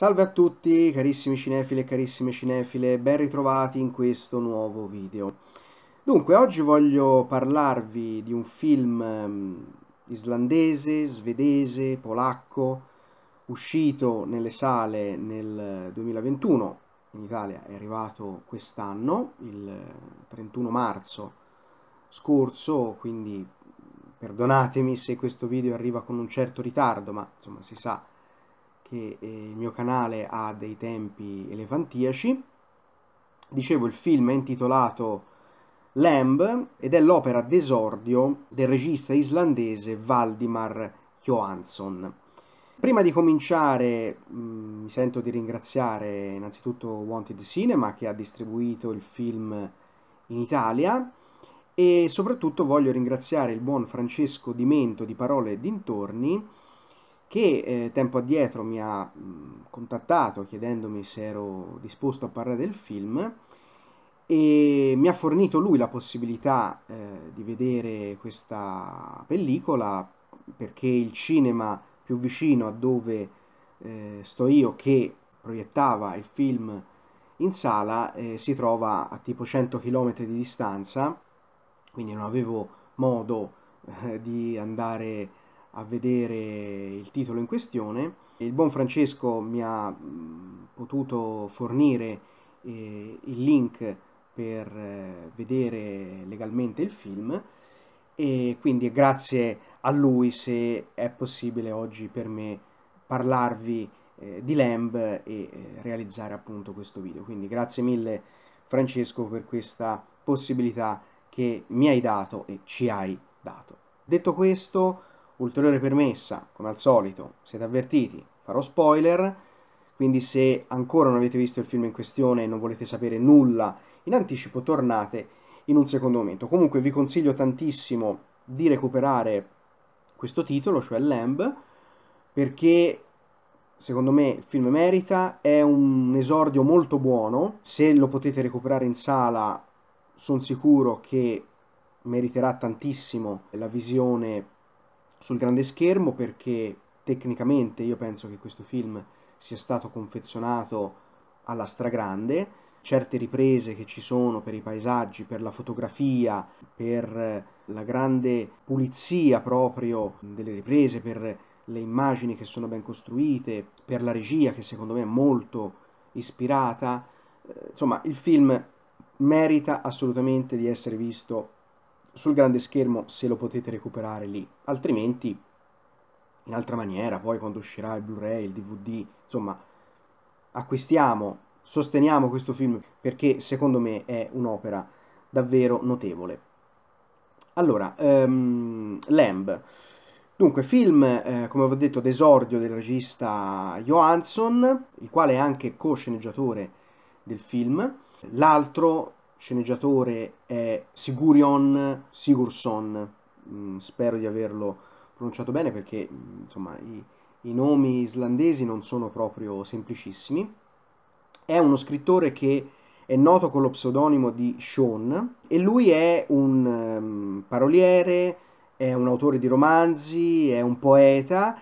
Salve a tutti carissimi cinefili e carissime cinefile, ben ritrovati in questo nuovo video. Dunque, oggi voglio parlarvi di un film ehm, islandese, svedese, polacco, uscito nelle sale nel 2021, in Italia è arrivato quest'anno, il 31 marzo scorso, quindi perdonatemi se questo video arriva con un certo ritardo, ma insomma si sa che eh, il mio canale ha dei tempi elefantiaci. Dicevo, il film è intitolato Lamb ed è l'opera d'esordio del regista islandese Valdimar Johansson. Prima di cominciare mh, mm, mi sento di ringraziare innanzitutto Wanted Cinema che ha distribuito il film in Italia e soprattutto voglio ringraziare il buon Francesco Dimento di Parole e Dintorni che eh, tempo addietro mi ha mh, contattato chiedendomi se ero disposto a parlare del film e mi ha fornito lui la possibilità eh, di vedere questa pellicola perché il cinema più vicino a dove eh, sto io che proiettava il film in sala eh, si trova a tipo 100 km di distanza quindi non avevo modo eh, di andare a vedere il titolo in questione. Il buon Francesco mi ha mm, potuto fornire eh, il link per eh, vedere legalmente il film e quindi grazie a lui se è possibile oggi per me parlarvi eh, di Lamb e eh, realizzare appunto questo video. Quindi grazie mille Francesco per questa possibilità che mi hai dato e ci hai dato. Detto questo, Ulteriore permessa, come al solito, siete avvertiti, farò spoiler, quindi se ancora non avete visto il film in questione e non volete sapere nulla in anticipo tornate in un secondo momento. Comunque vi consiglio tantissimo di recuperare questo titolo, cioè Lamb, perché secondo me il film merita, è un esordio molto buono, se lo potete recuperare in sala sono sicuro che meriterà tantissimo la visione sul grande schermo perché tecnicamente io penso che questo film sia stato confezionato alla stragrande, certe riprese che ci sono per i paesaggi, per la fotografia, per eh, la grande pulizia proprio delle riprese, per le immagini che sono ben costruite, per la regia che secondo me è molto ispirata. Eh, insomma, il film merita assolutamente di essere visto sul grande schermo se lo potete recuperare lì, altrimenti in altra maniera, poi quando uscirà il Blu-ray, il DVD, insomma, acquistiamo, sosteniamo questo film perché secondo me è un'opera davvero notevole. Allora, um, Lamb. Dunque, film, eh, come ho detto, d'esordio del regista Johansson, il quale è anche co-sceneggiatore del film. L'altro sceneggiatore è Sigurion Sigurson, mm, spero di averlo pronunciato bene perché insomma i, i nomi islandesi non sono proprio semplicissimi. È uno scrittore che è noto con lo pseudonimo di Sean e lui è un um, paroliere, è un autore di romanzi, è un poeta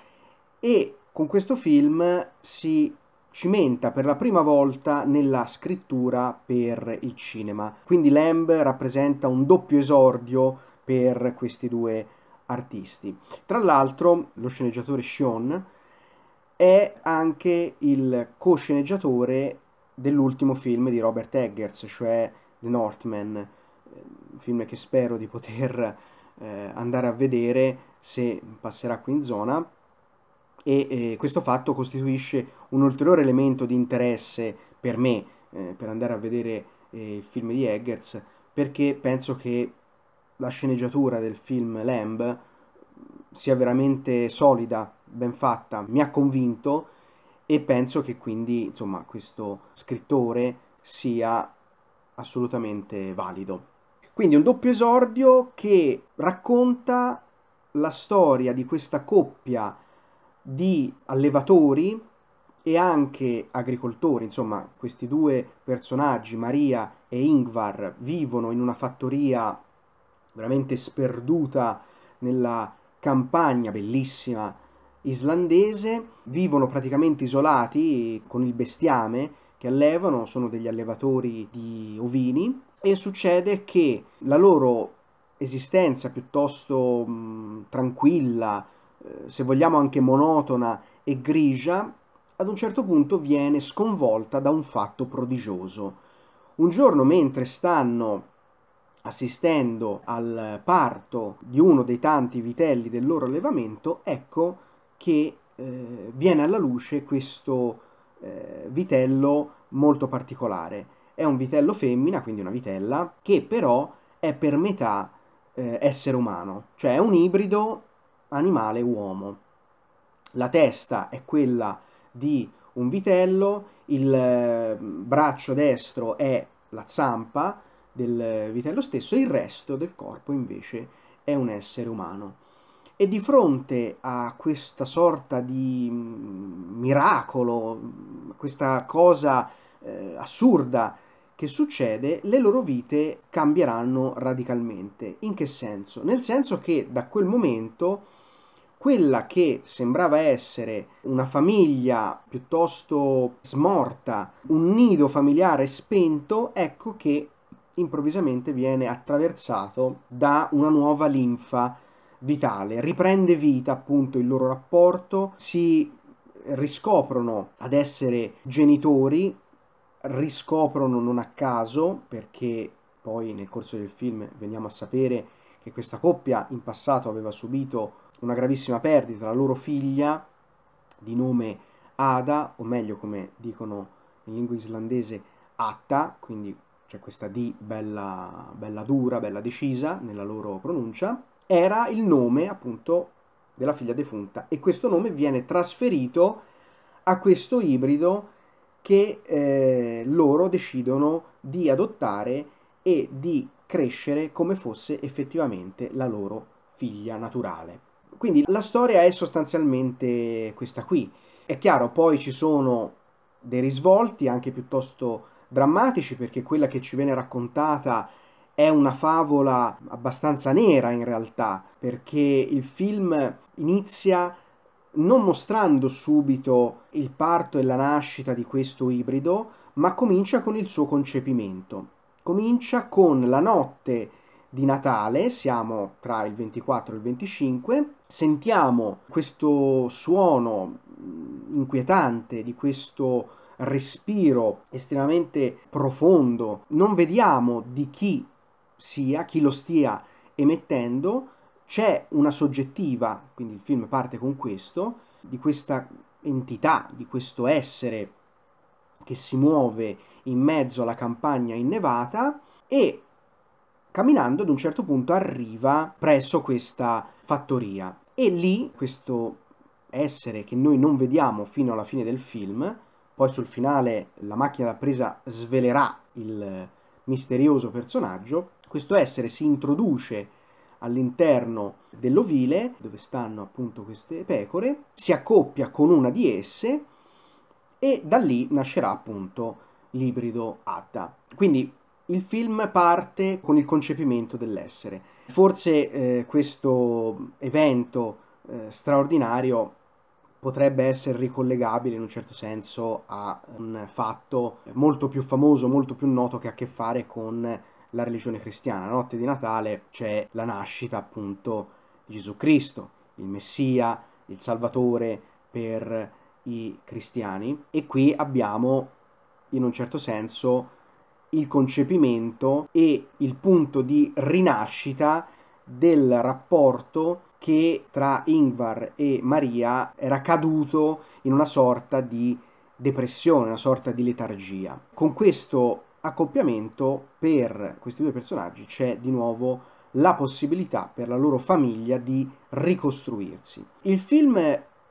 e con questo film si cimenta per la prima volta nella scrittura per il cinema. Quindi Lamb rappresenta un doppio esordio per questi due artisti. Tra l'altro lo sceneggiatore Sean è anche il co-sceneggiatore dell'ultimo film di Robert Eggers, cioè The Northman, un eh, film che spero di poter eh, andare a vedere se passerà qui in zona e eh, questo fatto costituisce un ulteriore elemento di interesse per me eh, per andare a vedere eh, il film di Eggers perché penso che la sceneggiatura del film Lamb sia veramente solida, ben fatta, mi ha convinto e penso che quindi insomma questo scrittore sia assolutamente valido. Quindi un doppio esordio che racconta la storia di questa coppia di allevatori e anche agricoltori, insomma questi due personaggi, Maria e Ingvar, vivono in una fattoria veramente sperduta nella campagna bellissima islandese, vivono praticamente isolati con il bestiame che allevano, sono degli allevatori di ovini e succede che la loro esistenza piuttosto mh, tranquilla, eh, se vogliamo anche monotona e grigia, ad un certo punto viene sconvolta da un fatto prodigioso. Un giorno mentre stanno assistendo al parto di uno dei tanti vitelli del loro allevamento, ecco che eh, viene alla luce questo eh, vitello molto particolare. È un vitello femmina, quindi una vitella, che però è per metà eh, essere umano, cioè è un ibrido animale-uomo. La testa è quella di un vitello, il eh, braccio destro è la zampa del vitello stesso e il resto del corpo invece è un essere umano. E di fronte a questa sorta di mm, miracolo, questa cosa eh, assurda che succede, le loro vite cambieranno radicalmente. In che senso? Nel senso che da quel momento quella che sembrava essere una famiglia piuttosto smorta, un nido familiare spento, ecco che improvvisamente viene attraversato da una nuova linfa vitale, riprende vita appunto il loro rapporto, si riscoprono ad essere genitori, riscoprono non a caso perché poi nel corso del film veniamo a sapere che questa coppia in passato aveva subito una gravissima perdita, la loro figlia di nome Ada, o meglio come dicono in lingua islandese Atta, quindi c'è questa D bella, bella dura, bella decisa nella loro pronuncia, era il nome appunto della figlia defunta e questo nome viene trasferito a questo ibrido che eh, loro decidono di adottare e di crescere come fosse effettivamente la loro figlia naturale. Quindi la storia è sostanzialmente questa qui. È chiaro, poi ci sono dei risvolti anche piuttosto drammatici perché quella che ci viene raccontata è una favola abbastanza nera in realtà, perché il film inizia non mostrando subito il parto e la nascita di questo ibrido, ma comincia con il suo concepimento. Comincia con la notte di Natale, siamo tra il 24 e il 25, sentiamo questo suono mm, inquietante di questo respiro estremamente profondo, non vediamo di chi sia, chi lo stia emettendo, c'è una soggettiva, quindi il film parte con questo, di questa entità, di questo essere che si muove in mezzo alla campagna innevata e Camminando ad un certo punto arriva presso questa fattoria e lì questo essere che noi non vediamo fino alla fine del film, poi sul finale la macchina da presa svelerà il misterioso personaggio, questo essere si introduce all'interno dell'ovile, dove stanno appunto queste pecore, si accoppia con una di esse e da lì nascerà appunto l'ibrido Atta. Quindi il film parte con il concepimento dell'essere. Forse eh, questo evento eh, straordinario potrebbe essere ricollegabile in un certo senso a un fatto molto più famoso, molto più noto che ha a che fare con la religione cristiana. La notte di Natale c'è la nascita appunto di Gesù Cristo, il Messia, il Salvatore per i cristiani e qui abbiamo in un certo senso il concepimento e il punto di rinascita del rapporto che tra Ingvar e Maria era caduto in una sorta di depressione, una sorta di letargia. Con questo accoppiamento per questi due personaggi c'è di nuovo la possibilità per la loro famiglia di ricostruirsi. Il film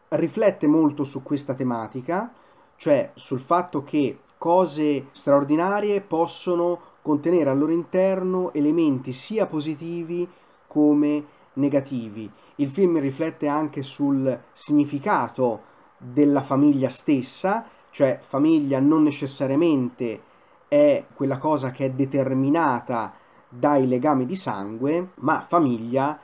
riflette molto su questa tematica, cioè sul fatto che cose straordinarie possono contenere al loro interno elementi sia positivi come negativi. Il film riflette anche sul significato della famiglia stessa, cioè famiglia non necessariamente è quella cosa che è determinata dai legami di sangue, ma famiglia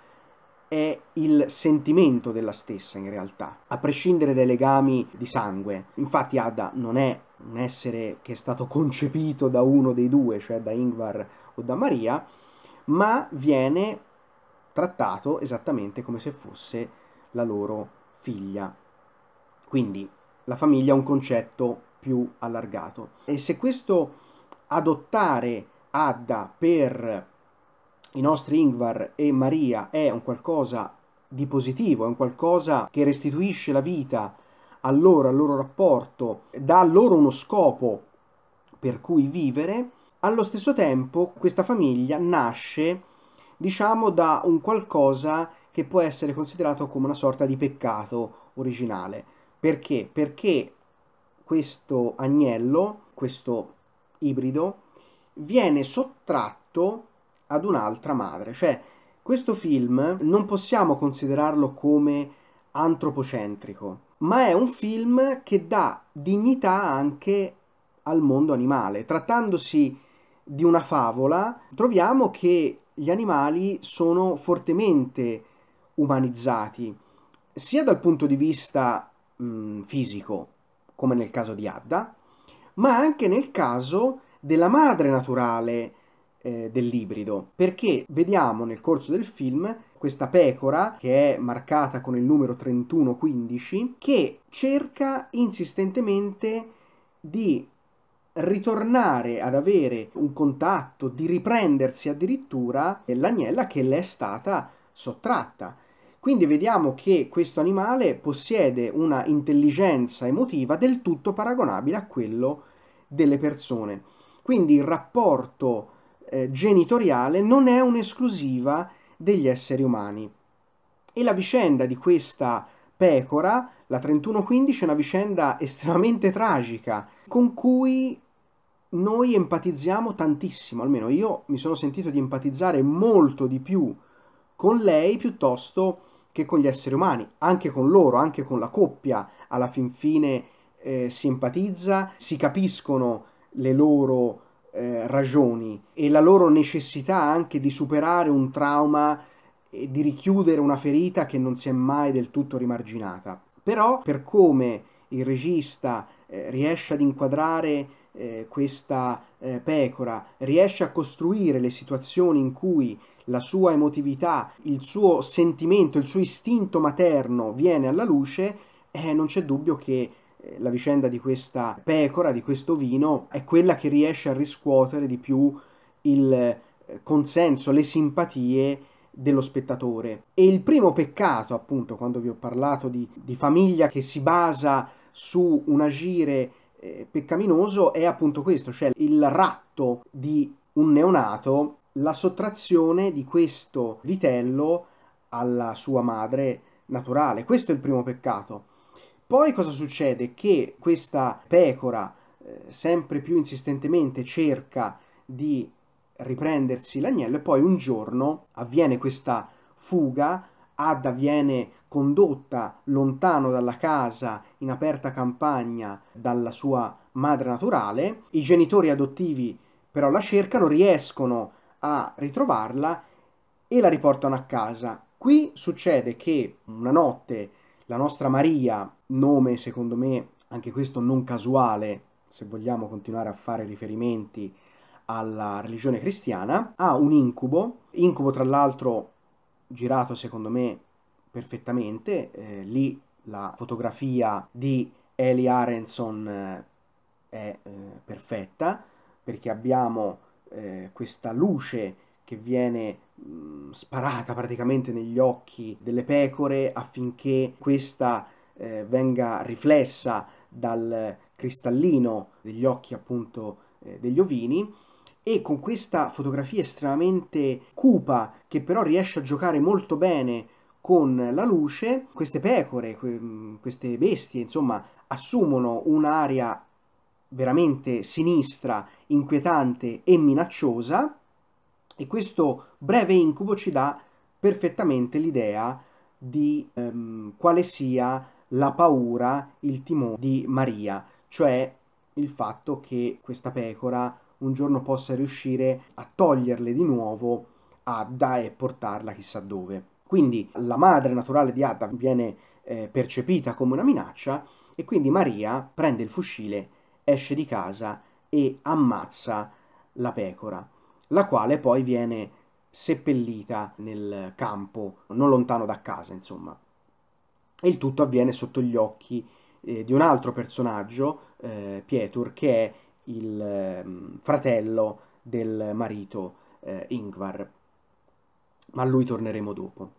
è il sentimento della stessa in realtà, a prescindere dai legami di sangue. Infatti Ada non è un essere che è stato concepito da uno dei due, cioè da Ingvar o da Maria, ma viene trattato esattamente come se fosse la loro figlia. Quindi la famiglia è un concetto più allargato. E se questo adottare Adda per i nostri Ingvar e Maria è un qualcosa di positivo, è un qualcosa che restituisce la vita allora loro, al loro rapporto, dà loro uno scopo per cui vivere, allo stesso tempo questa famiglia nasce, diciamo, da un qualcosa che può essere considerato come una sorta di peccato originale. Perché? Perché questo agnello, questo ibrido, viene sottratto ad un'altra madre. Cioè, questo film non possiamo considerarlo come antropocentrico, ma è un film che dà dignità anche al mondo animale. Trattandosi di una favola, troviamo che gli animali sono fortemente umanizzati, sia dal punto di vista mh, mm, fisico, come nel caso di Adda, ma anche nel caso della madre naturale eh, dell'ibrido, perché vediamo nel corso del film questa pecora che è marcata con il numero 3115 che cerca insistentemente di ritornare ad avere un contatto, di riprendersi addirittura l'agnella che le è stata sottratta. Quindi vediamo che questo animale possiede una intelligenza emotiva del tutto paragonabile a quello delle persone. Quindi il rapporto eh, genitoriale non è un'esclusiva degli esseri umani. E la vicenda di questa pecora, la 3115, è una vicenda estremamente tragica, con cui noi empatizziamo tantissimo, almeno io mi sono sentito di empatizzare molto di più con lei piuttosto che con gli esseri umani, anche con loro, anche con la coppia, alla fin fine eh, si empatizza, si capiscono le loro eh, ragioni e la loro necessità anche di superare un trauma e di richiudere una ferita che non si è mai del tutto rimarginata. Però per come il regista eh, riesce ad inquadrare eh, questa eh, pecora, riesce a costruire le situazioni in cui la sua emotività, il suo sentimento, il suo istinto materno viene alla luce, eh, non c'è dubbio che la vicenda di questa pecora, di questo vino, è quella che riesce a riscuotere di più il eh, consenso, le simpatie dello spettatore. E il primo peccato, appunto, quando vi ho parlato di, di famiglia che si basa su un agire eh, peccaminoso, è appunto questo, cioè il ratto di un neonato, la sottrazione di questo vitello alla sua madre naturale. Questo è il primo peccato. Poi cosa succede? Che questa pecora eh, sempre più insistentemente cerca di riprendersi l'agnello e poi un giorno avviene questa fuga, Ada viene condotta lontano dalla casa in aperta campagna dalla sua madre naturale, i genitori adottivi però la cercano, riescono a ritrovarla e la riportano a casa. Qui succede che una notte la nostra Maria, nome secondo me anche questo non casuale, se vogliamo continuare a fare riferimenti alla religione cristiana, ha un incubo, incubo tra l'altro girato secondo me perfettamente, eh, lì la fotografia di Eli Arenson eh, è eh, perfetta perché abbiamo eh, questa luce che viene mh, sparata praticamente negli occhi delle pecore affinché questa eh, venga riflessa dal cristallino degli occhi appunto eh, degli ovini e con questa fotografia estremamente cupa che però riesce a giocare molto bene con la luce, queste pecore, que queste bestie, insomma, assumono un'aria veramente sinistra, inquietante e minacciosa e questo breve incubo ci dà perfettamente l'idea di ehm, quale sia la paura, il timore di Maria, cioè il fatto che questa pecora un giorno possa riuscire a toglierle di nuovo Adda e portarla chissà dove. Quindi la madre naturale di Adda viene eh, percepita come una minaccia e quindi Maria prende il fucile, esce di casa e ammazza la pecora la quale poi viene seppellita nel campo, non lontano da casa, insomma. E il tutto avviene sotto gli occhi eh, di un altro personaggio, eh, Pietur, che è il eh, fratello del marito eh, Ingvar. Ma a lui torneremo dopo.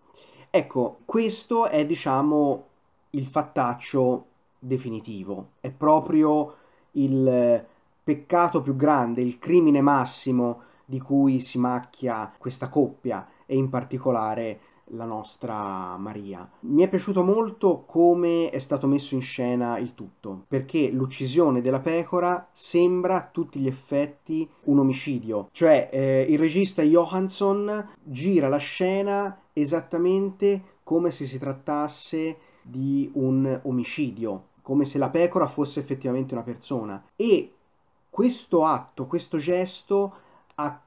Ecco, questo è, diciamo, il fattaccio definitivo. È proprio il eh, peccato più grande, il crimine massimo di cui si macchia questa coppia e in particolare la nostra Maria. Mi è piaciuto molto come è stato messo in scena il tutto, perché l'uccisione della pecora sembra a tutti gli effetti un omicidio, cioè eh, il regista Johansson gira la scena esattamente come se si trattasse di un omicidio, come se la pecora fosse effettivamente una persona e questo atto, questo gesto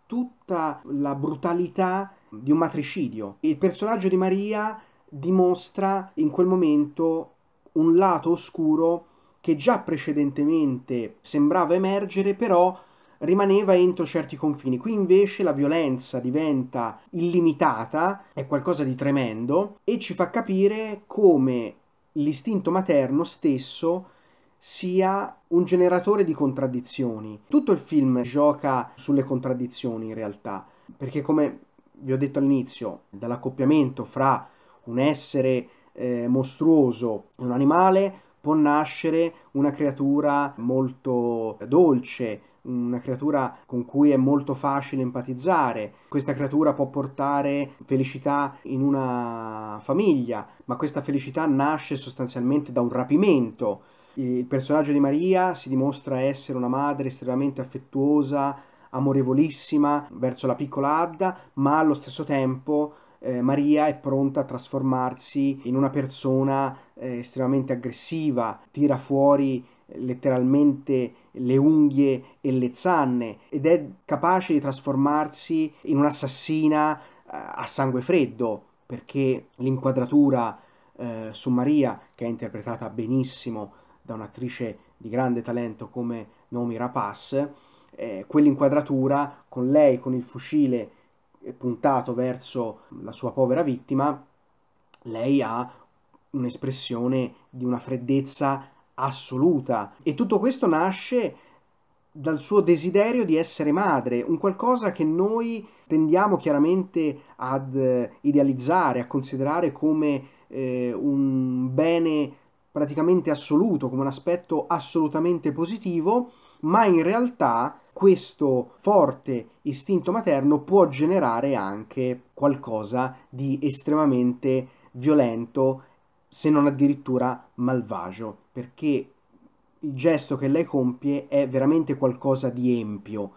tutta la brutalità di un matricidio. Il personaggio di Maria dimostra in quel momento un lato oscuro che già precedentemente sembrava emergere, però rimaneva entro certi confini. Qui invece la violenza diventa illimitata, è qualcosa di tremendo e ci fa capire come l'istinto materno stesso sia un generatore di contraddizioni. Tutto il film gioca sulle contraddizioni in realtà, perché come vi ho detto all'inizio, dall'accoppiamento fra un essere eh, mostruoso e un animale può nascere una creatura molto dolce, una creatura con cui è molto facile empatizzare. Questa creatura può portare felicità in una famiglia, ma questa felicità nasce sostanzialmente da un rapimento il personaggio di Maria si dimostra essere una madre estremamente affettuosa, amorevolissima verso la piccola Adda, ma allo stesso tempo eh, Maria è pronta a trasformarsi in una persona eh, estremamente aggressiva, tira fuori eh, letteralmente le unghie e le zanne ed è capace di trasformarsi in un'assassina eh, a sangue freddo perché l'inquadratura eh, su Maria, che è interpretata benissimo da un'attrice di grande talento come Nomi Rapace, eh, quell'inquadratura con lei con il fucile eh, puntato verso la sua povera vittima, lei ha un'espressione di una freddezza assoluta e tutto questo nasce dal suo desiderio di essere madre, un qualcosa che noi tendiamo chiaramente ad eh, idealizzare, a considerare come eh, un bene praticamente assoluto, come un aspetto assolutamente positivo, ma in realtà questo forte istinto materno può generare anche qualcosa di estremamente violento, se non addirittura malvagio, perché il gesto che lei compie è veramente qualcosa di empio.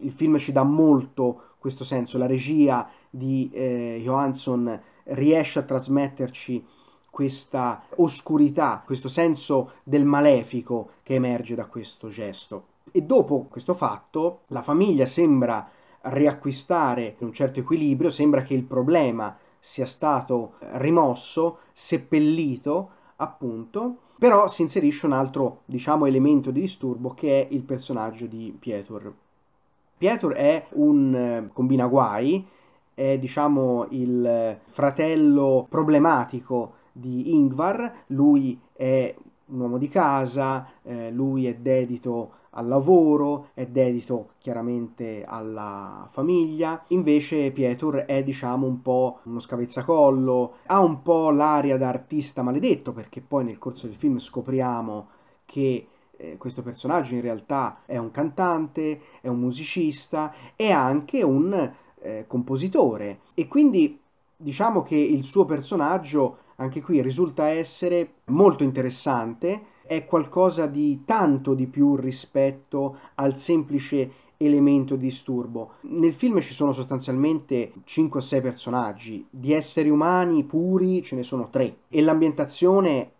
Il film ci dà molto questo senso, la regia di eh, Johansson riesce a trasmetterci questa oscurità, questo senso del malefico che emerge da questo gesto. E dopo questo fatto la famiglia sembra riacquistare un certo equilibrio, sembra che il problema sia stato rimosso, seppellito, appunto, però si inserisce un altro, diciamo, elemento di disturbo che è il personaggio di Pietur. Pietur è un eh, combina guai, è diciamo il fratello problematico di Ingvar, lui è un uomo di casa, eh, lui è dedito al lavoro, è dedito chiaramente alla famiglia, invece Pietur è diciamo un po' uno scavezzacollo, ha un po' l'aria da artista maledetto perché poi nel corso del film scopriamo che eh, questo personaggio in realtà è un cantante, è un musicista, è anche un eh, compositore e quindi diciamo che il suo personaggio anche qui risulta essere molto interessante, è qualcosa di tanto di più rispetto al semplice elemento di disturbo. Nel film ci sono sostanzialmente 5 o 6 personaggi, di esseri umani puri ce ne sono 3 e l'ambientazione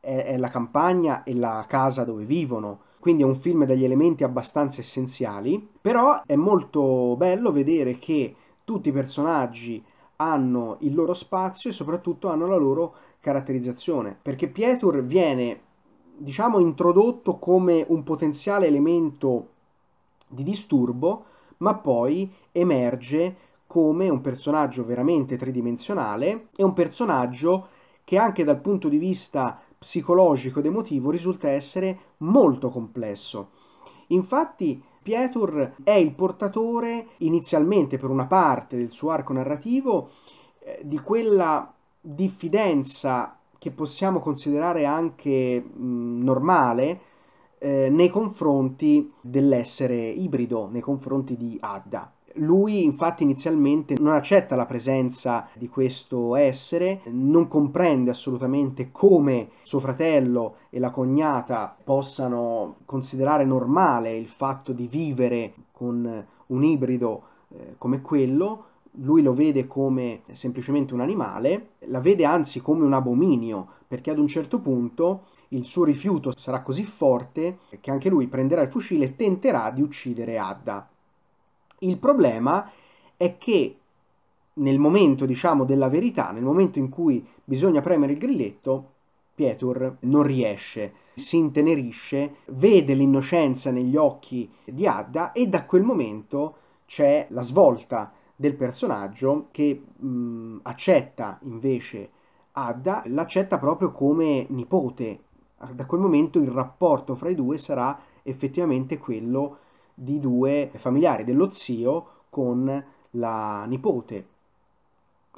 è, è la campagna e la casa dove vivono quindi è un film dagli elementi abbastanza essenziali, però è molto bello vedere che tutti i personaggi hanno il loro spazio e soprattutto hanno la loro caratterizzazione, perché Pietur viene, diciamo, introdotto come un potenziale elemento di disturbo, ma poi emerge come un personaggio veramente tridimensionale e un personaggio che anche dal punto di vista psicologico ed emotivo risulta essere molto complesso. Infatti Pietur è il portatore inizialmente per una parte del suo arco narrativo eh, di quella diffidenza che possiamo considerare anche mh, normale eh, nei confronti dell'essere ibrido, nei confronti di Adda. Lui infatti inizialmente non accetta la presenza di questo essere, non comprende assolutamente come suo fratello e la cognata possano considerare normale il fatto di vivere con un ibrido eh, come quello, lui lo vede come semplicemente un animale, la vede anzi come un abominio, perché ad un certo punto il suo rifiuto sarà così forte che anche lui prenderà il fucile e tenterà di uccidere Adda. Il problema è che nel momento, diciamo, della verità, nel momento in cui bisogna premere il grilletto, Pietur non riesce, si intenerisce, vede l'innocenza negli occhi di Adda e da quel momento c'è la svolta del personaggio che mh, mm, accetta invece Adda, l'accetta proprio come nipote. Da quel momento il rapporto fra i due sarà effettivamente quello di due familiari dello zio con la nipote.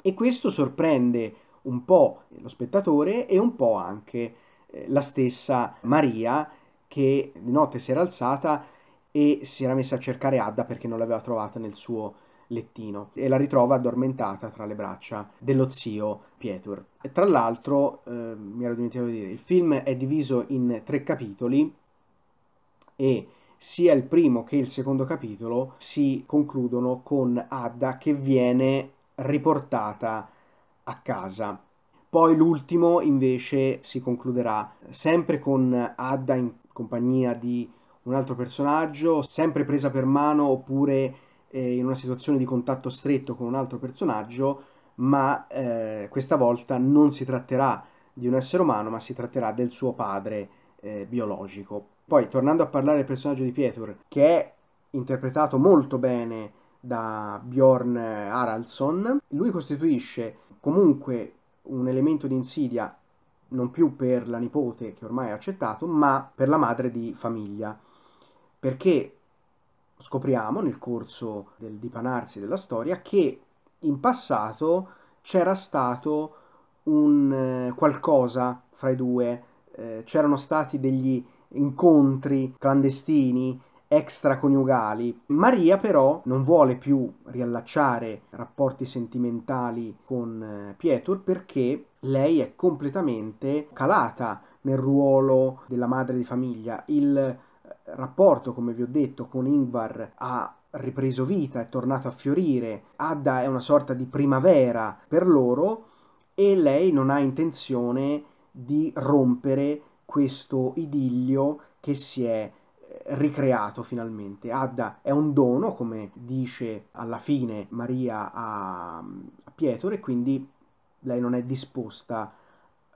E questo sorprende un po' lo spettatore e un po' anche eh, la stessa Maria che di notte si era alzata e si era messa a cercare Adda perché non l'aveva trovata nel suo lettino e la ritrova addormentata tra le braccia dello zio Pietur. E tra l'altro, eh, mi ero dimenticato di dire, il film è diviso in tre capitoli e sia il primo che il secondo capitolo si concludono con Adda che viene riportata a casa. Poi l'ultimo invece si concluderà sempre con Adda in compagnia di un altro personaggio, sempre presa per mano oppure eh, in una situazione di contatto stretto con un altro personaggio, ma eh, questa volta non si tratterà di un essere umano, ma si tratterà del suo padre eh, biologico. Poi, tornando a parlare del personaggio di Pietur, che è interpretato molto bene da Bjorn Haraldsson, lui costituisce comunque un elemento di insidia non più per la nipote che ormai ha accettato, ma per la madre di famiglia, perché scopriamo nel corso del dipanarsi della storia che in passato c'era stato un eh, qualcosa fra i due, eh, c'erano stati degli incontri clandestini extraconiugali. Maria però non vuole più riallacciare rapporti sentimentali con eh, Pietur perché lei è completamente calata nel ruolo della madre di famiglia. Il eh, rapporto, come vi ho detto, con Ingvar ha ripreso vita, è tornato a fiorire. Adda è una sorta di primavera per loro e lei non ha intenzione di rompere questo idillio che si è eh, ricreato finalmente. Adda è un dono, come dice alla fine Maria a, a Pietro, e quindi lei non è disposta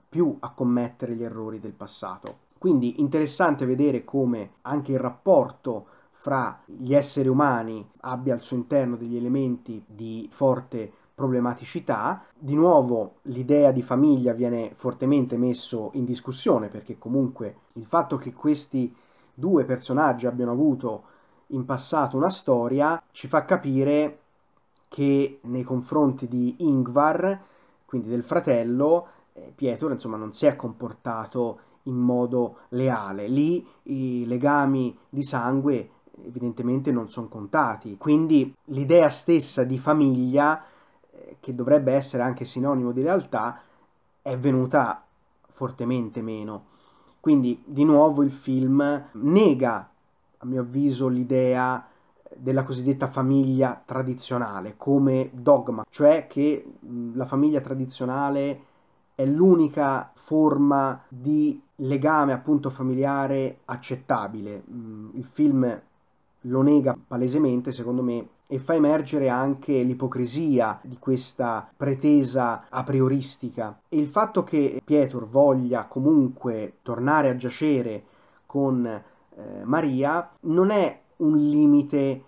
più a commettere gli errori del passato. Quindi interessante vedere come anche il rapporto fra gli esseri umani abbia al suo interno degli elementi di forte problematicità. Di nuovo l'idea di famiglia viene fortemente messo in discussione perché comunque il fatto che questi due personaggi abbiano avuto in passato una storia ci fa capire che nei confronti di Ingvar, quindi del fratello, eh, Pietro insomma non si è comportato in modo leale. Lì i legami di sangue evidentemente non sono contati. Quindi l'idea stessa di famiglia che dovrebbe essere anche sinonimo di realtà, è venuta fortemente meno. Quindi di nuovo il film nega, a mio avviso, l'idea della cosiddetta famiglia tradizionale come dogma, cioè che la famiglia tradizionale è l'unica forma di legame appunto familiare accettabile. Il film lo nega palesemente, secondo me e fa emergere anche l'ipocrisia di questa pretesa a prioristica e il fatto che Pietro voglia comunque tornare a giacere con eh, Maria non è un limite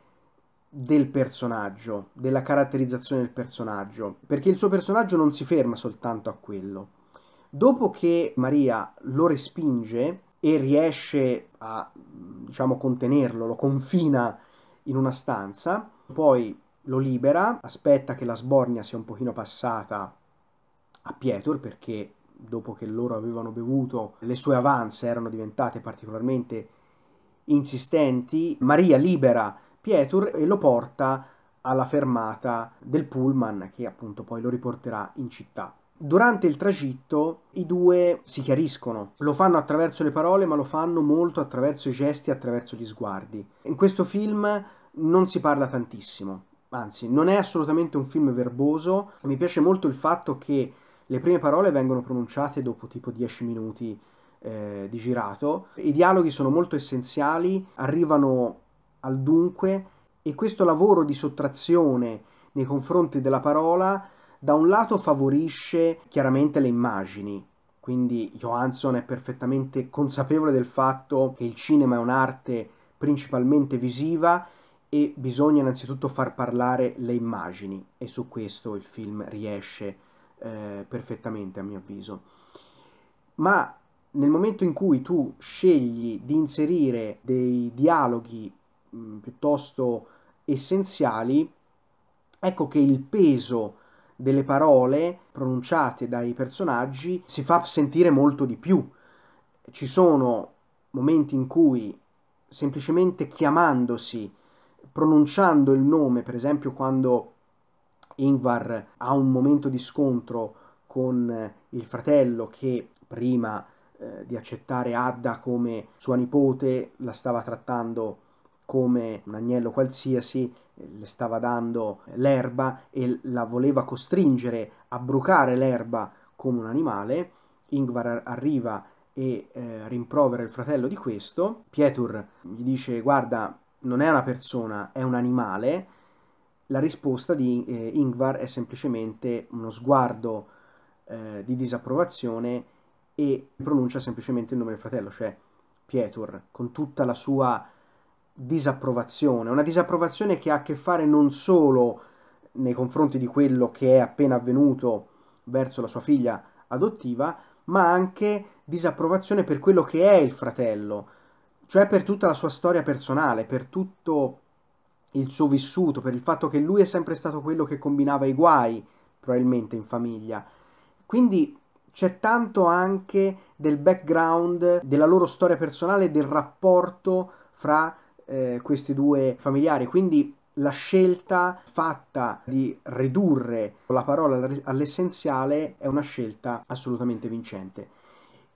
del personaggio, della caratterizzazione del personaggio, perché il suo personaggio non si ferma soltanto a quello. Dopo che Maria lo respinge e riesce a diciamo contenerlo, lo confina in una stanza, poi lo libera, aspetta che la sbornia sia un pochino passata a Pietur perché dopo che loro avevano bevuto le sue avanze erano diventate particolarmente insistenti, Maria libera Pietur e lo porta alla fermata del pullman che appunto poi lo riporterà in città. Durante il tragitto i due si chiariscono, lo fanno attraverso le parole ma lo fanno molto attraverso i gesti, attraverso gli sguardi. In questo film non si parla tantissimo, anzi non è assolutamente un film verboso, mi piace molto il fatto che le prime parole vengono pronunciate dopo tipo 10 minuti eh, di girato, i dialoghi sono molto essenziali, arrivano al dunque e questo lavoro di sottrazione nei confronti della parola da un lato favorisce chiaramente le immagini, quindi Johansson è perfettamente consapevole del fatto che il cinema è un'arte principalmente visiva e bisogna innanzitutto far parlare le immagini e su questo il film riesce eh, perfettamente a mio avviso. Ma nel momento in cui tu scegli di inserire dei dialoghi mh, mm, piuttosto essenziali, ecco che il peso delle parole pronunciate dai personaggi si fa sentire molto di più. Ci sono momenti in cui semplicemente chiamandosi pronunciando il nome, per esempio quando Ingvar ha un momento di scontro con eh, il fratello che prima eh, di accettare Adda come sua nipote la stava trattando come un agnello qualsiasi, le stava dando l'erba e la voleva costringere a brucare l'erba come un animale. Ingvar arriva e eh, rimprovera il fratello di questo. Pietur gli dice guarda non è una persona, è un animale, la risposta di eh, Ingvar è semplicemente uno sguardo eh, di disapprovazione e pronuncia semplicemente il nome del fratello, cioè Pietur, con tutta la sua disapprovazione, una disapprovazione che ha a che fare non solo nei confronti di quello che è appena avvenuto verso la sua figlia adottiva, ma anche disapprovazione per quello che è il fratello, cioè per tutta la sua storia personale, per tutto il suo vissuto, per il fatto che lui è sempre stato quello che combinava i guai, probabilmente in famiglia. Quindi c'è tanto anche del background, della loro storia personale, del rapporto fra eh, questi due familiari. Quindi la scelta fatta di ridurre la parola all'essenziale è una scelta assolutamente vincente.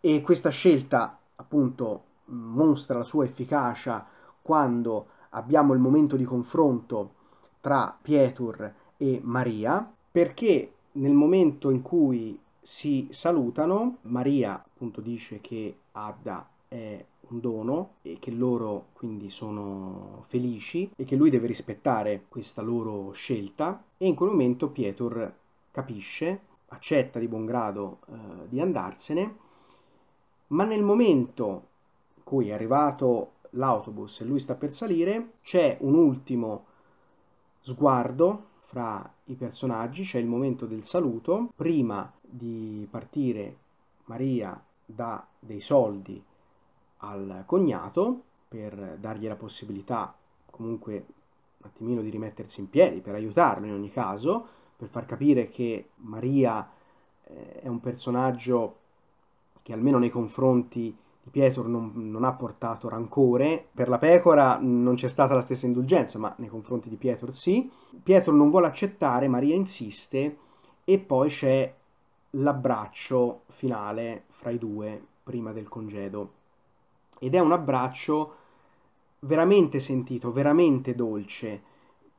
E questa scelta, appunto, mostra la sua efficacia quando abbiamo il momento di confronto tra Pietur e Maria, perché nel momento in cui si salutano, Maria appunto dice che Adda è un dono e che loro quindi sono felici e che lui deve rispettare questa loro scelta e in quel momento Pietur capisce, accetta di buon grado eh, di andarsene, ma nel momento cui è arrivato l'autobus e lui sta per salire, c'è un ultimo sguardo fra i personaggi, c'è il momento del saluto, prima di partire Maria dà dei soldi al cognato per dargli la possibilità comunque un attimino di rimettersi in piedi, per aiutarlo in ogni caso, per far capire che Maria eh, è un personaggio che almeno nei confronti Pietro non, non, ha portato rancore, per la pecora non c'è stata la stessa indulgenza, ma nei confronti di Pietro sì. Pietro non vuole accettare, Maria insiste e poi c'è l'abbraccio finale fra i due prima del congedo. Ed è un abbraccio veramente sentito, veramente dolce.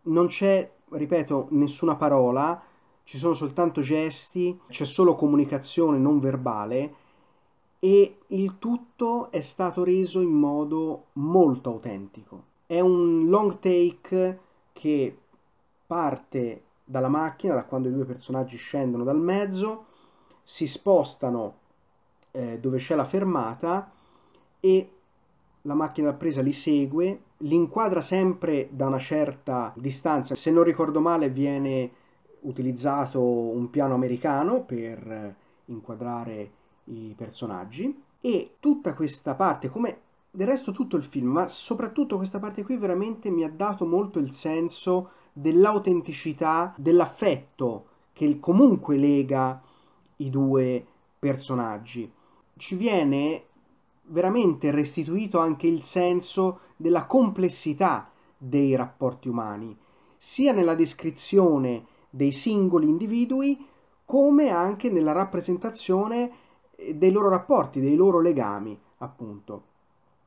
Non c'è, ripeto, nessuna parola, ci sono soltanto gesti, c'è solo comunicazione non verbale e il tutto è stato reso in modo molto autentico. È un long take che parte dalla macchina, da quando i due personaggi scendono dal mezzo, si spostano eh, dove c'è la fermata e la macchina da presa li segue, li inquadra sempre da una certa distanza. Se non ricordo male viene utilizzato un piano americano per inquadrare i personaggi e tutta questa parte, come del resto tutto il film, ma soprattutto questa parte qui veramente mi ha dato molto il senso dell'autenticità, dell'affetto che comunque lega i due personaggi. Ci viene veramente restituito anche il senso della complessità dei rapporti umani, sia nella descrizione dei singoli individui come anche nella rappresentazione dei loro rapporti, dei loro legami, appunto.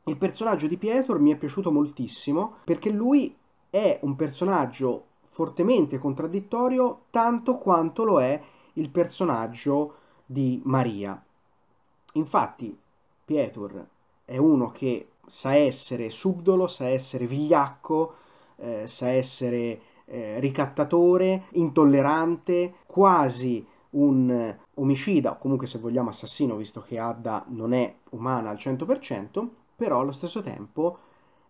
Il personaggio di Pietor mi è piaciuto moltissimo perché lui è un personaggio fortemente contraddittorio tanto quanto lo è il personaggio di Maria. Infatti, Pietor è uno che sa essere subdolo, sa essere vigliacco, eh, sa essere eh, ricattatore, intollerante, quasi un omicida o comunque se vogliamo assassino visto che Adda non è umana al 100%, però allo stesso tempo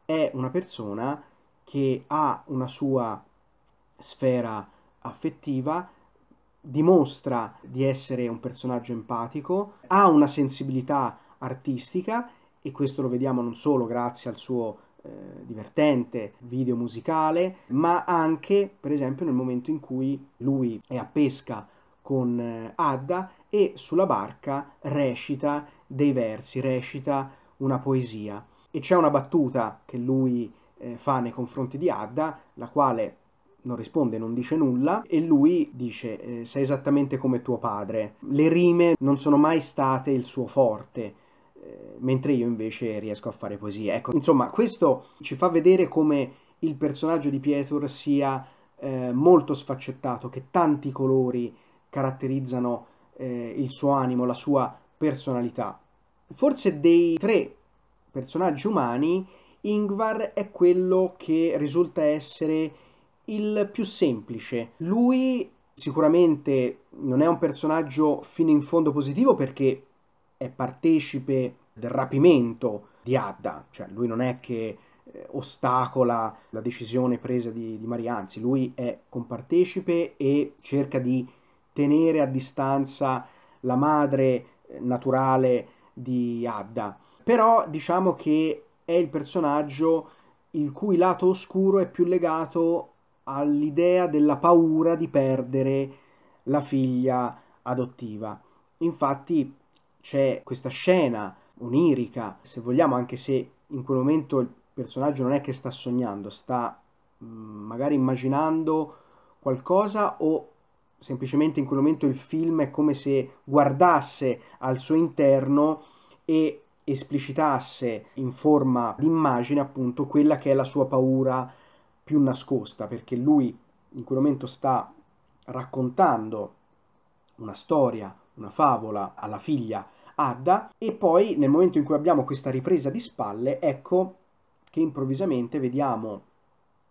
è una persona che ha una sua sfera affettiva, dimostra di essere un personaggio empatico, ha una sensibilità artistica e questo lo vediamo non solo grazie al suo eh, divertente video musicale, ma anche per esempio nel momento in cui lui è a pesca con eh, Adda e sulla barca recita dei versi, recita una poesia. E c'è una battuta che lui eh, fa nei confronti di Adda, la quale non risponde, non dice nulla, e lui dice eh, sei esattamente come tuo padre. Le rime non sono mai state il suo forte, eh, mentre io invece riesco a fare poesie. Ecco, insomma, questo ci fa vedere come il personaggio di Pietur sia eh, molto sfaccettato, che tanti colori caratterizzano eh, il suo animo, la sua personalità. Forse dei tre personaggi umani, Ingvar è quello che risulta essere il più semplice. Lui sicuramente non è un personaggio fino in fondo positivo perché è partecipe del rapimento di Adda, cioè lui non è che eh, ostacola la decisione presa di, di Maria, anzi lui è compartecipe e cerca di tenere a distanza la madre eh, naturale di Adda. Però diciamo che è il personaggio il cui lato oscuro è più legato all'idea della paura di perdere la figlia adottiva. Infatti c'è questa scena onirica, se vogliamo, anche se in quel momento il personaggio non è che sta sognando, sta mm, magari immaginando qualcosa o semplicemente in quel momento il film è come se guardasse al suo interno e esplicitasse in forma d'immagine appunto quella che è la sua paura più nascosta, perché lui in quel momento sta raccontando una storia, una favola alla figlia Adda e poi nel momento in cui abbiamo questa ripresa di spalle, ecco che improvvisamente vediamo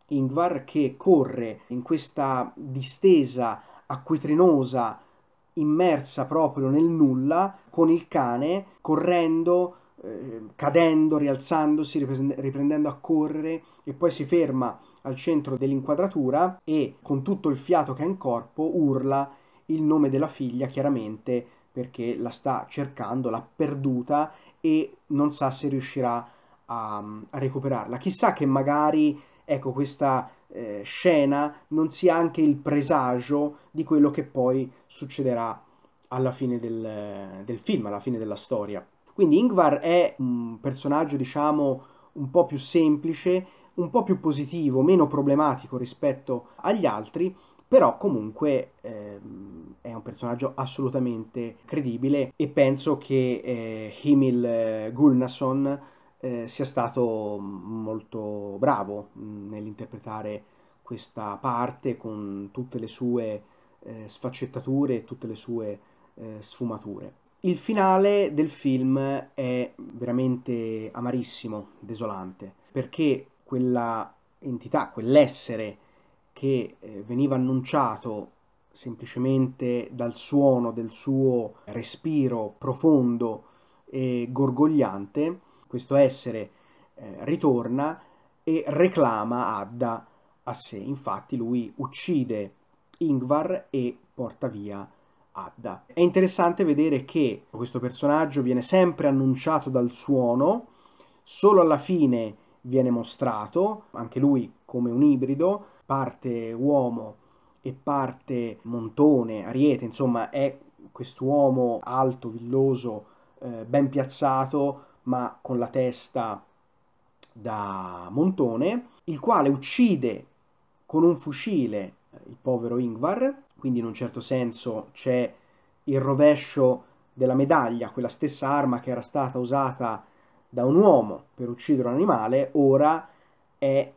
Ingvar che corre in questa distesa acquitrinosa, immersa proprio nel nulla, con il cane, correndo, eh, cadendo, rialzandosi, riprendendo a correre e poi si ferma al centro dell'inquadratura e con tutto il fiato che ha in corpo urla il nome della figlia chiaramente perché la sta cercando, l'ha perduta e non sa se riuscirà a, a recuperarla. Chissà che magari, ecco, questa eh, scena non sia anche il presagio di quello che poi succederà alla fine del, del film, alla fine della storia. Quindi Ingvar è un personaggio, diciamo, un po' più semplice, un po' più positivo, meno problematico rispetto agli altri, però comunque ehm, è un personaggio assolutamente credibile e penso che eh, Himil eh, Gulnason eh, sia stato molto bravo mm, nell'interpretare questa parte con tutte le sue eh, sfaccettature e tutte le sue eh, sfumature. Il finale del film è veramente amarissimo, desolante, perché quella entità, quell'essere che eh, veniva annunciato semplicemente dal suono del suo respiro profondo e gorgogliante, questo essere eh, ritorna e reclama Adda a sé. Infatti lui uccide Ingvar e porta via Adda. È interessante vedere che questo personaggio viene sempre annunciato dal suono, solo alla fine viene mostrato, anche lui come un ibrido, parte uomo e parte montone, ariete, insomma è quest'uomo alto, villoso, eh, ben piazzato, ma con la testa da montone, il quale uccide con un fucile eh, il povero Ingvar, quindi in un certo senso c'è il rovescio della medaglia, quella stessa arma che era stata usata da un uomo per uccidere un animale, ora è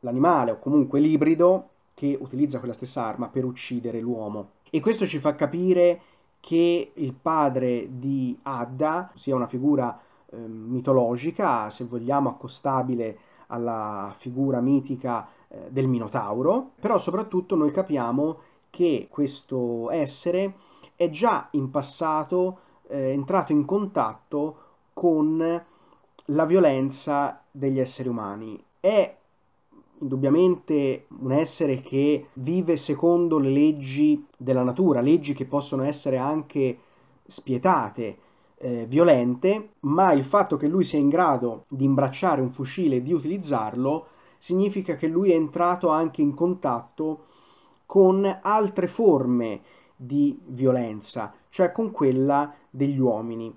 l'animale o comunque l'ibrido che utilizza quella stessa arma per uccidere l'uomo. E questo ci fa capire che il padre di Adda sia una figura eh, mitologica, se vogliamo accostabile alla figura mitica eh, del Minotauro, però soprattutto noi capiamo che questo essere è già in passato eh, entrato in contatto con la violenza degli esseri umani. È indubbiamente un essere che vive secondo le leggi della natura, leggi che possono essere anche spietate, eh, violente, ma il fatto che lui sia in grado di imbracciare un fucile e di utilizzarlo significa che lui è entrato anche in contatto con altre forme di violenza, cioè con quella degli uomini.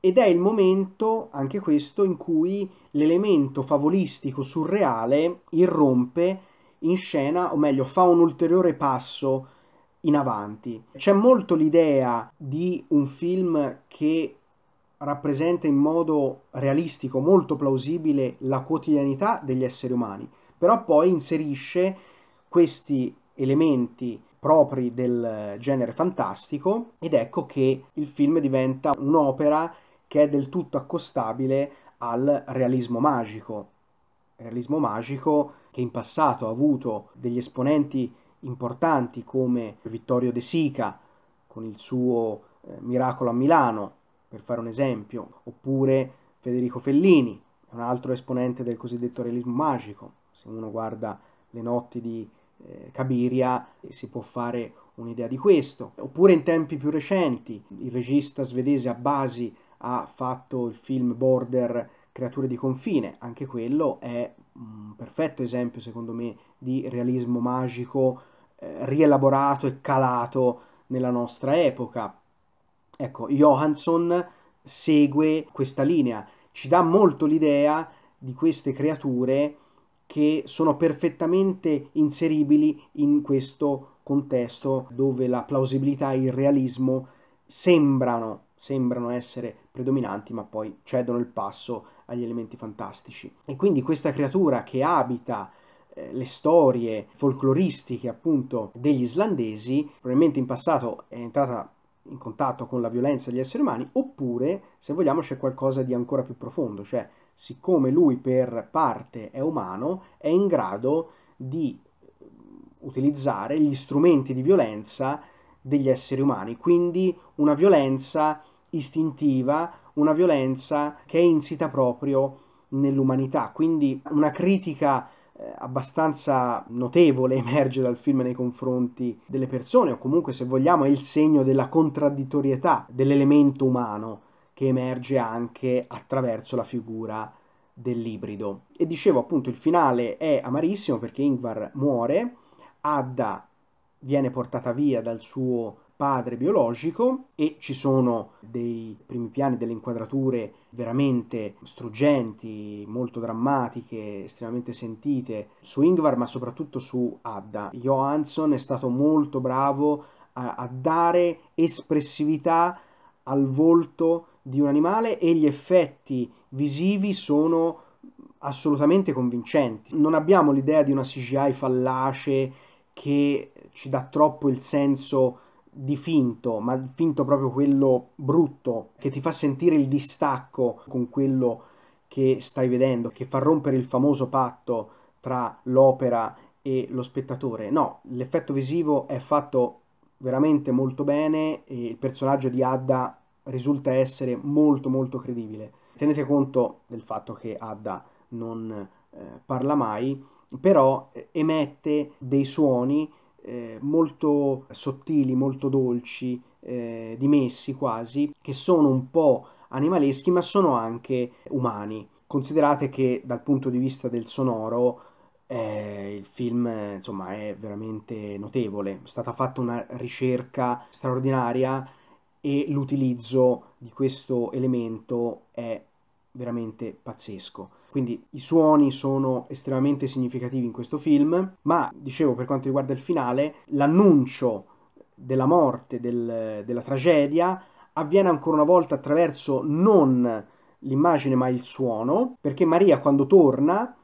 Ed è il momento, anche questo, in cui l'elemento favolistico surreale irrompe in scena, o meglio, fa un ulteriore passo in avanti. C'è molto l'idea di un film che rappresenta in modo realistico, molto plausibile, la quotidianità degli esseri umani, però poi inserisce questi elementi propri del genere fantastico ed ecco che il film diventa un'opera che è del tutto accostabile al realismo magico. realismo magico che in passato ha avuto degli esponenti importanti come Vittorio De Sica con il suo eh, Miracolo a Milano, per fare un esempio, oppure Federico Fellini, un altro esponente del cosiddetto realismo magico. Se uno guarda le notti di eh, Cabiria eh, si può fare un'idea di questo. Oppure in tempi più recenti, il regista svedese Abbasi ha fatto il film Border Creature di confine, anche quello è un perfetto esempio secondo me di realismo magico eh, rielaborato e calato nella nostra epoca. Ecco, Johansson segue questa linea, ci dà molto l'idea di queste creature che sono perfettamente inseribili in questo contesto dove la plausibilità e il realismo sembrano, sembrano essere predominanti ma poi cedono il passo agli elementi fantastici. E quindi questa creatura che abita le storie folcloristiche appunto degli islandesi, probabilmente in passato è entrata in contatto con la violenza degli esseri umani, oppure se vogliamo c'è qualcosa di ancora più profondo, cioè siccome lui per parte è umano, è in grado di utilizzare gli strumenti di violenza degli esseri umani, quindi una violenza istintiva, una violenza che è insita proprio nell'umanità, quindi una critica eh, abbastanza notevole emerge dal film nei confronti delle persone, o comunque se vogliamo è il segno della contraddittorietà dell'elemento umano che emerge anche attraverso la figura dell'ibrido. E dicevo appunto il finale è amarissimo perché Ingvar muore, Adda viene portata via dal suo padre biologico e ci sono dei primi piani, delle inquadrature veramente struggenti, molto drammatiche, estremamente sentite su Ingvar ma soprattutto su Adda. Johansson è stato molto bravo a, a dare espressività al volto di un animale e gli effetti visivi sono assolutamente convincenti. Non abbiamo l'idea di una CGI fallace che ci dà troppo il senso di finto, ma finto proprio quello brutto, che ti fa sentire il distacco con quello che stai vedendo, che fa rompere il famoso patto tra l'opera e lo spettatore. No, l'effetto visivo è fatto veramente molto bene e il personaggio di Adda risulta essere molto molto credibile. Tenete conto del fatto che Adda non eh, parla mai, però eh, emette dei suoni eh, molto sottili, molto dolci, eh, dimessi quasi, che sono un po' animaleschi ma sono anche umani. Considerate che dal punto di vista del sonoro eh, il film insomma è veramente notevole, è stata fatta una ricerca straordinaria e l'utilizzo di questo elemento è veramente pazzesco. Quindi i suoni sono estremamente significativi in questo film, ma dicevo per quanto riguarda il finale, l'annuncio della morte, del, della tragedia, avviene ancora una volta attraverso non l'immagine ma il suono, perché Maria quando torna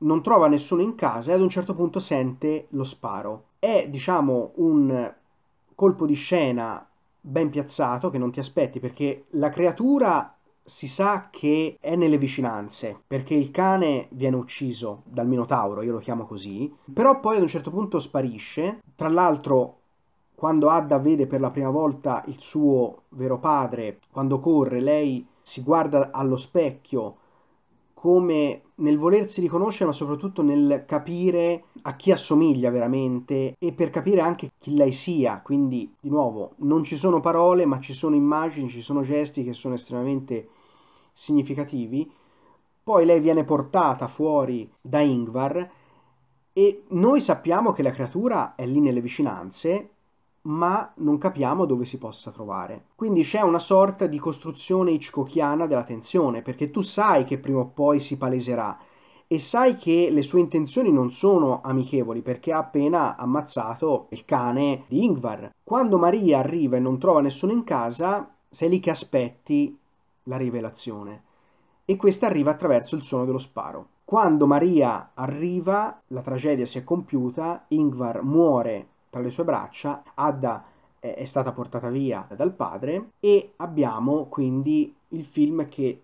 non trova nessuno in casa e ad un certo punto sente lo sparo. È diciamo un colpo di scena ben piazzato che non ti aspetti perché la creatura si sa che è nelle vicinanze, perché il cane viene ucciso dal Minotauro, io lo chiamo così, però poi ad un certo punto sparisce, tra l'altro quando Adda vede per la prima volta il suo vero padre, quando corre, lei si guarda allo specchio come nel volersi riconoscere, ma soprattutto nel capire a chi assomiglia veramente e per capire anche chi lei sia. Quindi, di nuovo, non ci sono parole, ma ci sono immagini, ci sono gesti che sono estremamente significativi, poi lei viene portata fuori da Ingvar e noi sappiamo che la creatura è lì nelle vicinanze, ma non capiamo dove si possa trovare. Quindi c'è una sorta di costruzione hitchcockiana della tensione, perché tu sai che prima o poi si paleserà e sai che le sue intenzioni non sono amichevoli perché ha appena ammazzato il cane di Ingvar. Quando Maria arriva e non trova nessuno in casa, sei lì che aspetti la rivelazione e questa arriva attraverso il suono dello sparo. Quando Maria arriva, la tragedia si è compiuta, Ingvar muore tra le sue braccia, Adda eh, è stata portata via dal padre e abbiamo quindi il film che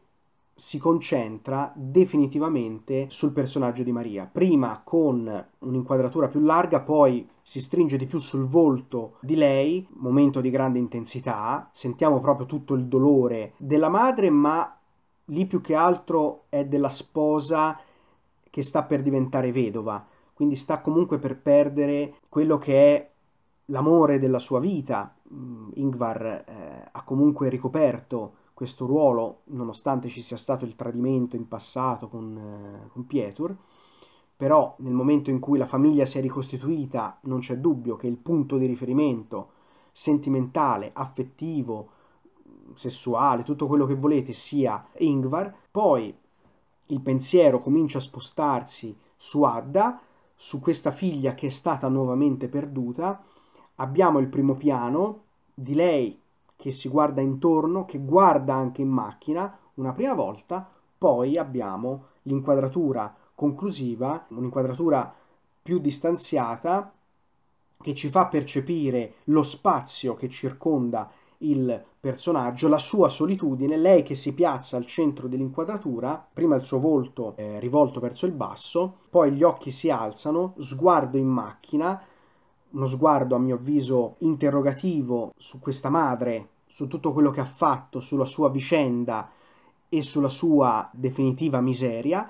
si concentra definitivamente sul personaggio di Maria, prima con un'inquadratura più larga, poi si stringe di più sul volto di lei, momento di grande intensità, sentiamo proprio tutto il dolore della madre, ma lì più che altro è della sposa che sta per diventare vedova, quindi sta comunque per perdere quello che è l'amore della sua vita. Ingvar eh, ha comunque ricoperto questo ruolo, nonostante ci sia stato il tradimento in passato con, eh, con Pietur, però nel momento in cui la famiglia si è ricostituita non c'è dubbio che il punto di riferimento sentimentale, affettivo, sessuale, tutto quello che volete sia Ingvar, poi il pensiero comincia a spostarsi su Adda, su questa figlia che è stata nuovamente perduta, abbiamo il primo piano di lei che si guarda intorno, che guarda anche in macchina una prima volta, poi abbiamo l'inquadratura conclusiva, un'inquadratura più distanziata che ci fa percepire lo spazio che circonda il personaggio, la sua solitudine, lei che si piazza al centro dell'inquadratura, prima il suo volto eh, rivolto verso il basso, poi gli occhi si alzano, sguardo in macchina, uno sguardo, a mio avviso, interrogativo su questa madre, su tutto quello che ha fatto, sulla sua vicenda e sulla sua definitiva miseria.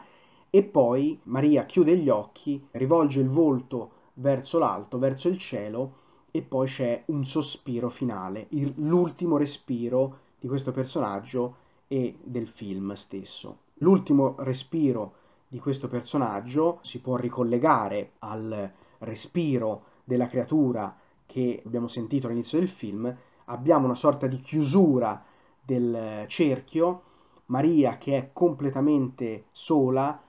E poi Maria chiude gli occhi, rivolge il volto verso l'alto, verso il cielo, e poi c'è un sospiro finale, l'ultimo respiro di questo personaggio e del film stesso. L'ultimo respiro di questo personaggio si può ricollegare al respiro della creatura che abbiamo sentito all'inizio del film, abbiamo una sorta di chiusura del cerchio, Maria che è completamente sola,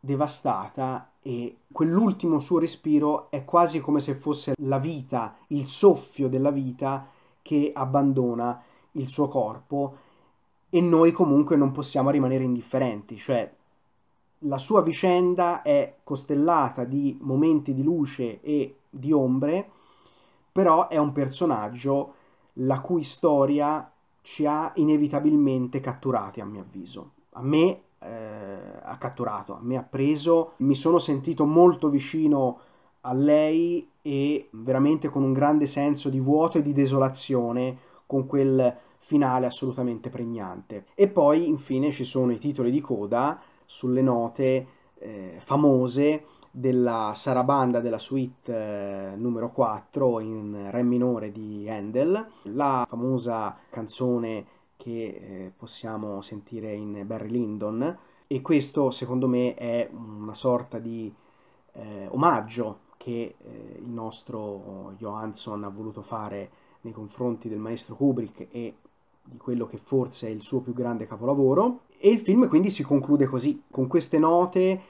devastata e quell'ultimo suo respiro è quasi come se fosse la vita, il soffio della vita che abbandona il suo corpo e noi comunque non possiamo rimanere indifferenti, cioè la sua vicenda è costellata di momenti di luce e di ombre, però è un personaggio la cui storia ci ha inevitabilmente catturati, a mio avviso. A me eh, ha catturato, a me ha preso, mi sono sentito molto vicino a lei e veramente con un grande senso di vuoto e di desolazione con quel finale assolutamente pregnante. E poi infine ci sono i titoli di coda sulle note eh, famose della sarabanda della suite eh, numero 4 in re minore di Handel, la famosa canzone che eh, possiamo sentire in Barry Lyndon e questo secondo me è una sorta di eh, omaggio che eh, il nostro Johansson ha voluto fare nei confronti del maestro Kubrick e di quello che forse è il suo più grande capolavoro e il film quindi si conclude così con queste note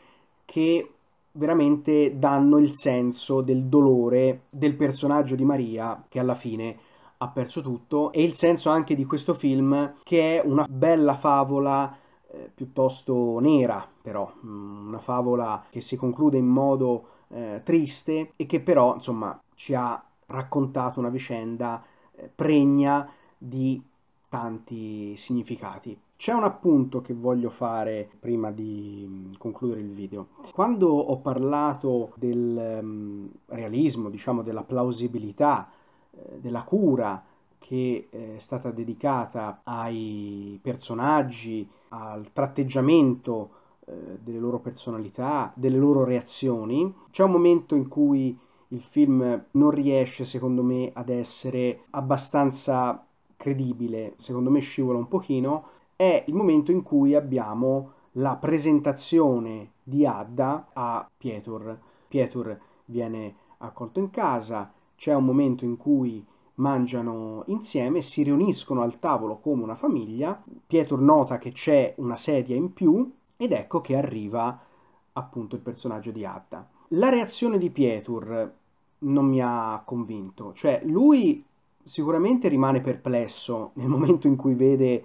che veramente danno il senso del dolore del personaggio di Maria che alla fine ha perso tutto e il senso anche di questo film che è una bella favola eh, piuttosto nera però mm, una favola che si conclude in modo eh, triste e che però insomma ci ha raccontato una vicenda eh, pregna di tanti significati c'è un appunto che voglio fare prima di mm, concludere il video. Quando ho parlato del mm, realismo, diciamo della plausibilità, eh, della cura che eh, è stata dedicata ai personaggi, al tratteggiamento eh, delle loro personalità, delle loro reazioni, c'è un momento in cui il film non riesce, secondo me, ad essere abbastanza credibile, secondo me scivola un pochino è il momento in cui abbiamo la presentazione di Adda a Pietur. Pietur viene accolto in casa, c'è un momento in cui mangiano insieme, si riuniscono al tavolo come una famiglia, Pietur nota che c'è una sedia in più ed ecco che arriva appunto il personaggio di Adda. La reazione di Pietur non mi ha convinto, cioè lui sicuramente rimane perplesso nel momento in cui vede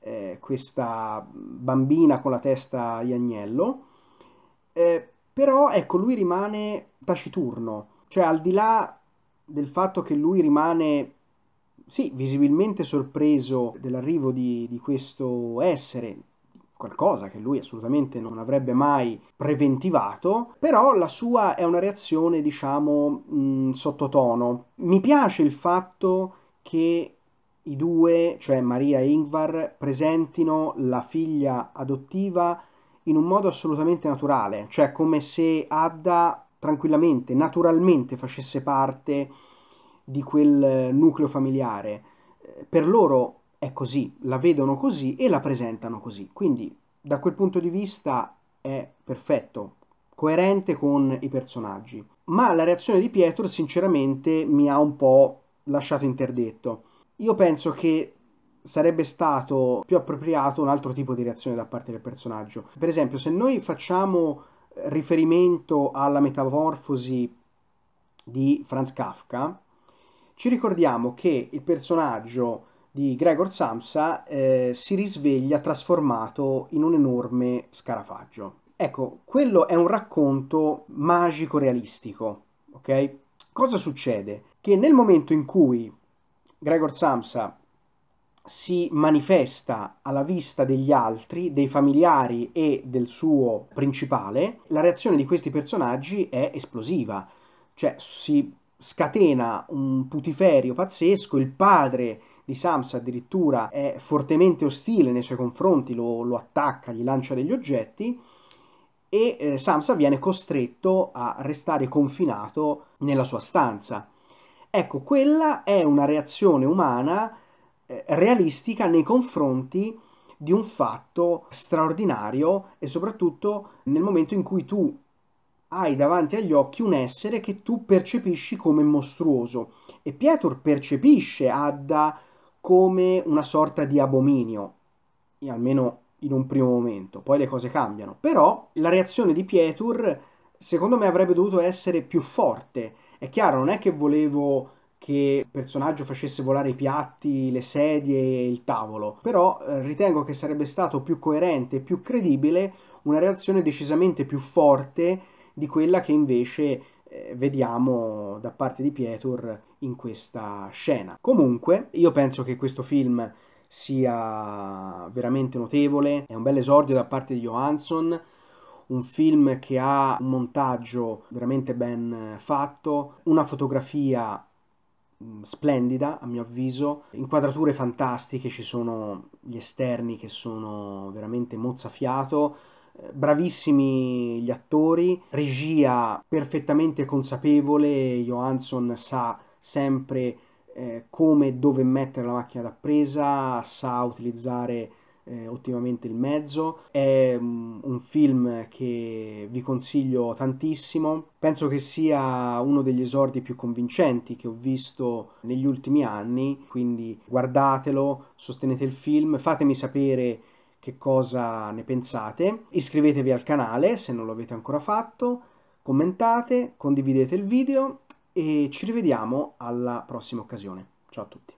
eh, questa bambina con la testa di agnello, eh, però ecco lui rimane taciturno, cioè al di là del fatto che lui rimane sì, visibilmente sorpreso dell'arrivo di, di questo essere, qualcosa che lui assolutamente non avrebbe mai preventivato, però la sua è una reazione, diciamo, mh, mm, sottotono. Mi piace il fatto che i due, cioè Maria e Ingvar, presentino la figlia adottiva in un modo assolutamente naturale, cioè come se Adda tranquillamente, naturalmente facesse parte di quel eh, nucleo familiare. Eh, per loro è così, la vedono così e la presentano così. Quindi da quel punto di vista è perfetto, coerente con i personaggi. Ma la reazione di Pietro sinceramente mi ha un po' lasciato interdetto io penso che sarebbe stato più appropriato un altro tipo di reazione da parte del personaggio. Per esempio, se noi facciamo eh, riferimento alla metamorfosi di Franz Kafka, ci ricordiamo che il personaggio di Gregor Samsa eh, si risveglia trasformato in un enorme scarafaggio. Ecco, quello è un racconto magico realistico, ok? Cosa succede? Che nel momento in cui Gregor Samsa si manifesta alla vista degli altri, dei familiari e del suo principale, la reazione di questi personaggi è esplosiva, cioè si scatena un putiferio pazzesco, il padre di Samsa addirittura è fortemente ostile nei suoi confronti, lo, lo attacca, gli lancia degli oggetti e eh, Samsa viene costretto a restare confinato nella sua stanza. Ecco, quella è una reazione umana eh, realistica nei confronti di un fatto straordinario e soprattutto nel momento in cui tu hai davanti agli occhi un essere che tu percepisci come mostruoso e Pietro percepisce Adda come una sorta di abominio, almeno in un primo momento, poi le cose cambiano, però la reazione di Pietur secondo me avrebbe dovuto essere più forte è chiaro, non è che volevo che il personaggio facesse volare i piatti, le sedie e il tavolo, però eh, ritengo che sarebbe stato più coerente, più credibile una reazione decisamente più forte di quella che invece eh, vediamo da parte di Pietur in questa scena. Comunque, io penso che questo film sia veramente notevole, è un bel esordio da parte di Johansson, un film che ha un montaggio veramente ben eh, fatto, una fotografia mm, splendida a mio avviso, inquadrature fantastiche, ci sono gli esterni che sono veramente mozzafiato, eh, bravissimi gli attori, regia perfettamente consapevole, Johansson sa sempre eh, come e dove mettere la macchina da presa, sa utilizzare eh, ottimamente il mezzo. È mm, un film che vi consiglio tantissimo. Penso che sia uno degli esordi più convincenti che ho visto negli ultimi anni, quindi guardatelo, sostenete il film, fatemi sapere che cosa ne pensate, iscrivetevi al canale se non lo avete ancora fatto, commentate, condividete il video e ci rivediamo alla prossima occasione. Ciao a tutti.